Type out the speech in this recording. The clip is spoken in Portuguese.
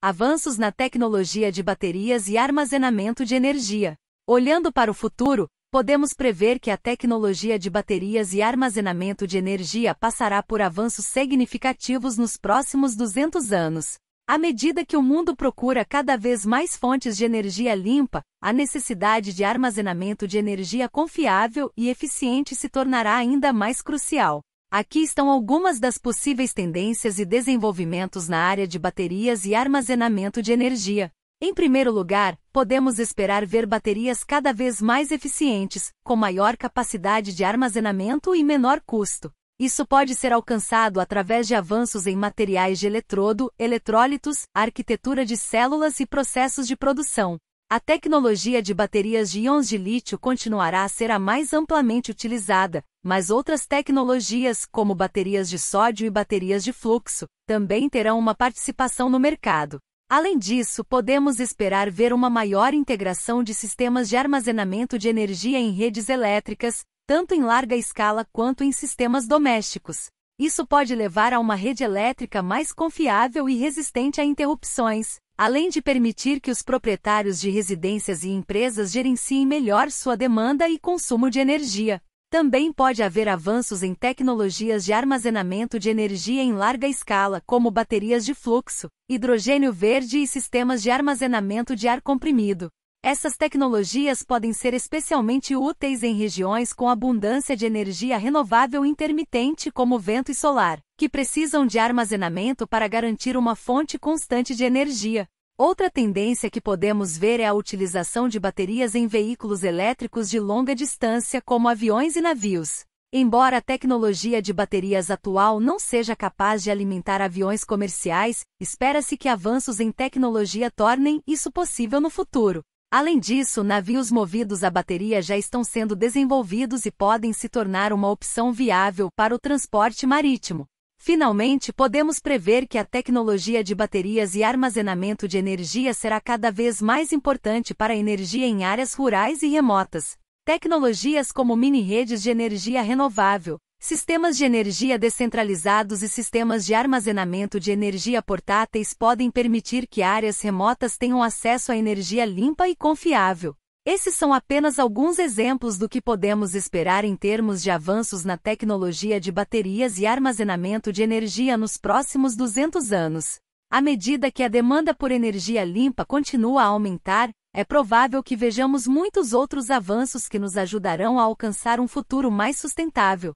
avanços na tecnologia de baterias e armazenamento de energia. Olhando para o futuro, podemos prever que a tecnologia de baterias e armazenamento de energia passará por avanços significativos nos próximos 200 anos. À medida que o mundo procura cada vez mais fontes de energia limpa, a necessidade de armazenamento de energia confiável e eficiente se tornará ainda mais crucial. Aqui estão algumas das possíveis tendências e desenvolvimentos na área de baterias e armazenamento de energia. Em primeiro lugar, podemos esperar ver baterias cada vez mais eficientes, com maior capacidade de armazenamento e menor custo. Isso pode ser alcançado através de avanços em materiais de eletrodo, eletrólitos, arquitetura de células e processos de produção. A tecnologia de baterias de íons de lítio continuará a ser a mais amplamente utilizada, mas outras tecnologias, como baterias de sódio e baterias de fluxo, também terão uma participação no mercado. Além disso, podemos esperar ver uma maior integração de sistemas de armazenamento de energia em redes elétricas, tanto em larga escala quanto em sistemas domésticos. Isso pode levar a uma rede elétrica mais confiável e resistente a interrupções, além de permitir que os proprietários de residências e empresas gerenciem melhor sua demanda e consumo de energia. Também pode haver avanços em tecnologias de armazenamento de energia em larga escala, como baterias de fluxo, hidrogênio verde e sistemas de armazenamento de ar comprimido. Essas tecnologias podem ser especialmente úteis em regiões com abundância de energia renovável intermitente, como vento e solar, que precisam de armazenamento para garantir uma fonte constante de energia. Outra tendência que podemos ver é a utilização de baterias em veículos elétricos de longa distância, como aviões e navios. Embora a tecnologia de baterias atual não seja capaz de alimentar aviões comerciais, espera-se que avanços em tecnologia tornem isso possível no futuro. Além disso, navios movidos a bateria já estão sendo desenvolvidos e podem se tornar uma opção viável para o transporte marítimo. Finalmente, podemos prever que a tecnologia de baterias e armazenamento de energia será cada vez mais importante para a energia em áreas rurais e remotas. Tecnologias como mini-redes de energia renovável, sistemas de energia descentralizados e sistemas de armazenamento de energia portáteis podem permitir que áreas remotas tenham acesso a energia limpa e confiável. Esses são apenas alguns exemplos do que podemos esperar em termos de avanços na tecnologia de baterias e armazenamento de energia nos próximos 200 anos. À medida que a demanda por energia limpa continua a aumentar, é provável que vejamos muitos outros avanços que nos ajudarão a alcançar um futuro mais sustentável,